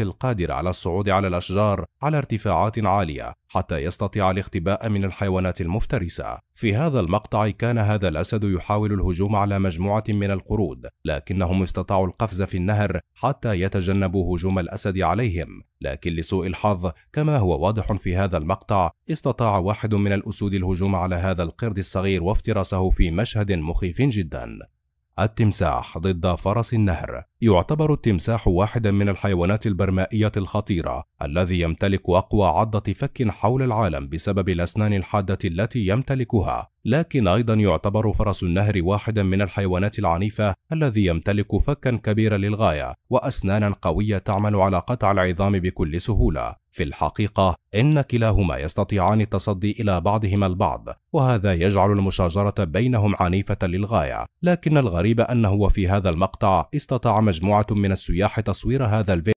القادر على الصعود على الأشجار على ارتفاعات عالية حتى يستطيع الاختباء من الحيوانات المفترسة. في هذا المقطع كان هذا الأسد يحاول الهجوم على مجموعة من القرود، لكنهم استطاعوا القفز في النهر حتى يتجنبوا هجوم الأسد عليهم. لكن لسوء الحظ كما هو واضح في هذا المقطع استطاع واحد من الأسود الهجوم على هذا القرد الصغير وافتراسه في مشهد مخيف جدا التمساح ضد فرس النهر يعتبر التمساح واحدا من الحيوانات البرمائية الخطيرة الذي يمتلك أقوى عضة فك حول العالم بسبب الأسنان الحادة التي يمتلكها لكن أيضا يعتبر فرس النهر واحدا من الحيوانات العنيفة الذي يمتلك فكا كبيرا للغاية وأسنانا قوية تعمل على قطع العظام بكل سهولة في الحقيقة إن كلاهما يستطيعان التصدي إلى بعضهما البعض وهذا يجعل المشاجرة بينهم عنيفة للغاية لكن الغريب أنه في هذا المقطع استطاع مجموعة من السياح تصوير هذا الفيديو